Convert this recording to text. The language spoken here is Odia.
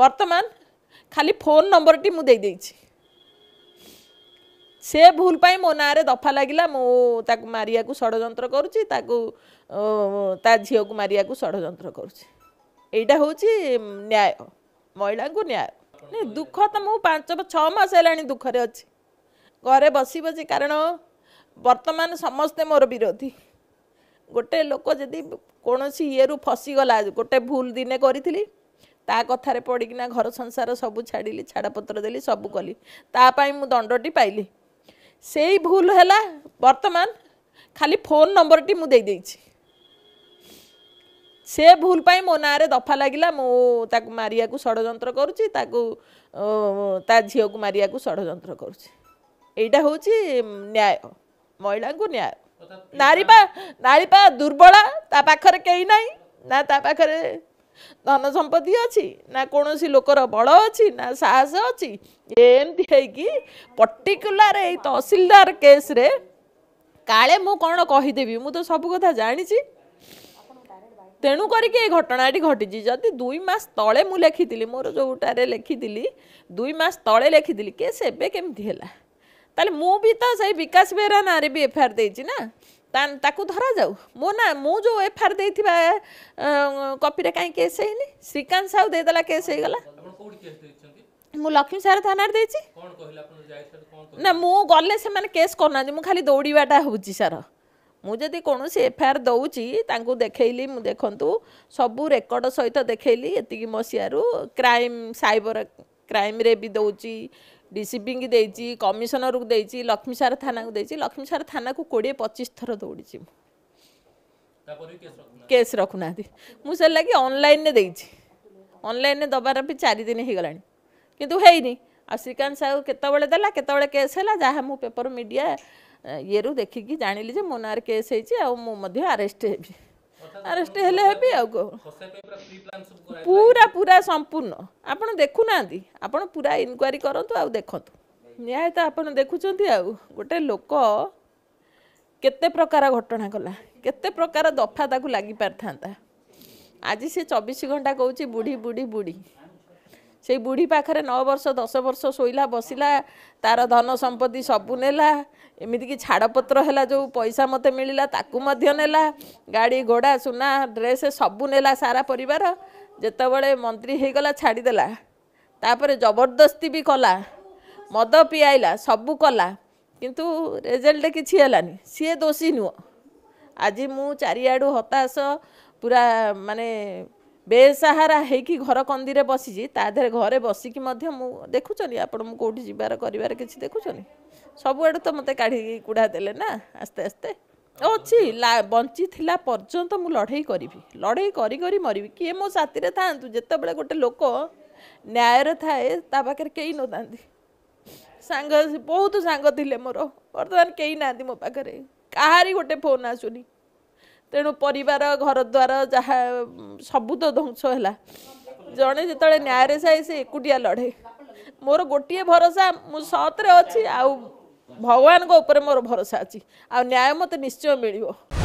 ବର୍ତ୍ତମାନ ଖାଲି ଫୋନ୍ ନମ୍ବରଟି ମୁଁ ଦେଇଦେଇଛି ସେ ଭୁଲ ପାଇଁ ମୋ ନାଁରେ ଦଫା ଲାଗିଲା ମୁଁ ତାକୁ ମାରିବାକୁ ଷଡ଼ଯନ୍ତ୍ର କରୁଛି ତାକୁ ତା ଝିଅକୁ ମାରିବାକୁ ଷଡ଼ଯନ୍ତ୍ର କରୁଛି ଏଇଟା ହେଉଛି ନ୍ୟାୟ ମହିଳାଙ୍କୁ ନ୍ୟାୟ ନାଇଁ ଦୁଃଖ ତ ମୁଁ ପାଞ୍ଚ ଛଅ ମାସ ହେଲାଣି ଦୁଃଖରେ ଅଛି ଘରେ ବସି ବସି କାରଣ ବର୍ତ୍ତମାନ ସମସ୍ତେ ମୋର ବିରୋଧୀ ଗୋଟେ ଲୋକ ଯଦି କୌଣସି ଇଏରୁ ଫସିଗଲା ଗୋଟେ ଭୁଲ ଦିନେ କରିଥିଲି ତା କଥାରେ ପଡ଼ିକିନା ଘର ସଂସାର ସବୁ ଛାଡ଼ିଲି ଛାଡ଼ପତ୍ର ଦେଲି ସବୁ କଲି ତା ପାଇଁ ମୁଁ ଦଣ୍ଡଟି ପାଇଲି ସେଇ ଭୁଲ ହେଲା ବର୍ତ୍ତମାନ ଖାଲି ଫୋନ୍ ନମ୍ବରଟି ମୁଁ ଦେଇଦେଇଛି ସେ ଭୁଲ ପାଇଁ ମୋ ନାଁରେ ଦଫା ଲାଗିଲା ମୁଁ ତାକୁ ମାରିବାକୁ ଷଡ଼ଯନ୍ତ୍ର କରୁଛି ତାକୁ ତା ଝିଅକୁ ମାରିବାକୁ ଷଡ଼ଯନ୍ତ୍ର କରୁଛି ଏଇଟା ହେଉଛି ନ୍ୟାୟ ମହିଳାଙ୍କୁ ନ୍ୟାୟ ନାରୀ ପା ନାରୀ ପା ଦୁର୍ବଳା ତା ପାଖରେ କେହି ନାହିଁ ନା ତା ପାଖରେ ଧନ ସମ୍ପତ୍ତି ଅଛି ନା କୌଣସି ଲୋକର ବଳ ଅଛି ନା ସାହସ ଅଛି ଏମିତି ହେଇକି ପର୍ଟିକୁଲାର ଏଇ ତହସିଲଦାର କେସ୍ରେ କାଳେ ମୁଁ କ'ଣ କହିଦେବି ମୁଁ ତ ସବୁ କଥା ଜାଣିଛି ତେଣୁ କରିକି ଏଇ ଘଟଣାଟି ଘଟିଛି ଯଦି ଦୁଇ ମାସ ତଳେ ମୁଁ ଲେଖିଥିଲି ମୋର ଯେଉଁଟାରେ ଲେଖିଥିଲି ଦୁଇ ମାସ ତଳେ ଲେଖିଥିଲି କେସ୍ ଏବେ କେମିତି ହେଲା ତାହେଲେ ମୁଁ ବି ତ ସେଇ ବିକାଶ ବେହେରା ନାଁରେ ବି ଏଫଆଇଆର୍ ଦେଇଛି ନା ତା ତାକୁ ଧରାଯାଉ ମୋ ନା ମୁଁ ଯେଉଁ ଏଫ୍ଆଇଆର୍ ଦେଇଥିବା କପିରେ କାହିଁ କେସ୍ ହେଇନି ଶ୍ରୀକାନ୍ତ ସାହୁ ଦେଇଦେଲା କେସ୍ ହେଇଗଲା ମୁଁ ଲକ୍ଷ୍ମୀ ସାର ଥାନାରେ ଦେଇଛି ନା ମୁଁ ଗଲେ ସେମାନେ କେସ୍ କରୁନାହାନ୍ତି ମୁଁ ଖାଲି ଦୌଡ଼ିବାଟା ହେଉଛି ସାର ମୁଁ ଯଦି କୌଣସି ଏଫ୍ଆଇଆର୍ ଦେଉଛି ତାଙ୍କୁ ଦେଖେଇଲି ମୁଁ ଦେଖନ୍ତୁ ସବୁ ରେକର୍ଡ଼ ସହିତ ଦେଖେଇଲି ଏତିକି ମସିହାରୁ କ୍ରାଇମ୍ ସାଇବର क्राइम रे भी दौर डीसीपी दे कमिशनर को दे लक्ष्मीसार थाना को देखिए लक्ष्मीसार थाना को कोड़े पचिश थर दौड़ी केस रखुना मुझे लगे अनलाइन अनल दबार भी चारिदिन हो गला कितनी श्रीकांत साहू केतला दला केस है जहाँ मुझ पेपर मीडिया ये रू देखिकी जान लीजिए मो ना केस हो आरेस्ट होगी ଆରେଷ୍ଟ ହେଲେ ହେବି ଆଉ କହୁ ପୁରା ପୁରା ସମ୍ପୂର୍ଣ୍ଣ ଆପଣ ଦେଖୁନାହାନ୍ତି ଆପଣ ପୁରା ଇନକ୍ୱାରୀ କରନ୍ତୁ ଆଉ ଦେଖନ୍ତୁ ନିହାତ ଆପଣ ଦେଖୁଛନ୍ତି ଆଉ ଗୋଟେ ଲୋକ କେତେ ପ୍ରକାର ଘଟଣା କଲା କେତେ ପ୍ରକାର ଦଫା ତାକୁ ଲାଗିପାରିଥାନ୍ତା ଆଜି ସେ ଚବିଶ ଘଣ୍ଟା କହୁଛି ବୁଢ଼ୀ ବୁଢ଼ୀ ବୁଢ଼ୀ ସେଇ ବୁଢ଼ୀ ପାଖରେ ନଅ ବର୍ଷ ଦଶ ବର୍ଷ ଶୋଇଲା ବସିଲା ତାର ଧନ ସମ୍ପତ୍ତି ସବୁ ନେଲା ଏମିତିକି ଛାଡ଼ପତ୍ର ହେଲା ଯେଉଁ ପଇସା ମୋତେ ମିଳିଲା ତାକୁ ମଧ୍ୟ ନେଲା ଗାଡ଼ି ଘୋଡ଼ା ସୁନା ଡ୍ରେସ୍ ସବୁ ନେଲା ସାରା ପରିବାର ଯେତେବେଳେ ମନ୍ତ୍ରୀ ହେଇଗଲା ଛାଡ଼ିଦେଲା ତାପରେ ଜବରଦସ୍ତି ବି କଲା ମଦ ପିଆଇଲା ସବୁ କଲା କିନ୍ତୁ ରେଜଲ୍ଟ କିଛି ହେଲାନି ସିଏ ଦୋଷୀ ନୁହଁ ଆଜି ମୁଁ ଚାରିଆଡ଼ୁ ହତାଶ ପୁରା ମାନେ बेसहारा हैक घर कन्दिर बसि तार घर बसिक आउँठ जति देखुछ नि सबुआ मि कुन आस्ते आस्ते ला बञ्चिला पर्यन्त म लडै गरी लडै गरि मरबी के मो साथी थाहा जतिबेला गएो न्यायर थाए तपाईँले केही न सांग बहुत मोर साङ ले मर्तारि गोटे फोन आसुनी ତେଣୁ ପରିବାର ଘରଦ୍ୱାର ଯାହା ସବୁ ତ ଧ୍ୱଂସ ହେଲା ଜଣେ ଯେତେବେଳେ ନ୍ୟାୟରେ ଯାଏ ସେ ଏକୁଟିଆ ଲଢ଼େ ମୋର ଗୋଟିଏ ଭରସା ମୁଁ ସତରେ ଅଛି ଆଉ ଭଗବାନଙ୍କ ଉପରେ ମୋର ଭରସା ଅଛି ଆଉ ନ୍ୟାୟ ମୋତେ ନିଶ୍ଚୟ ମିଳିବ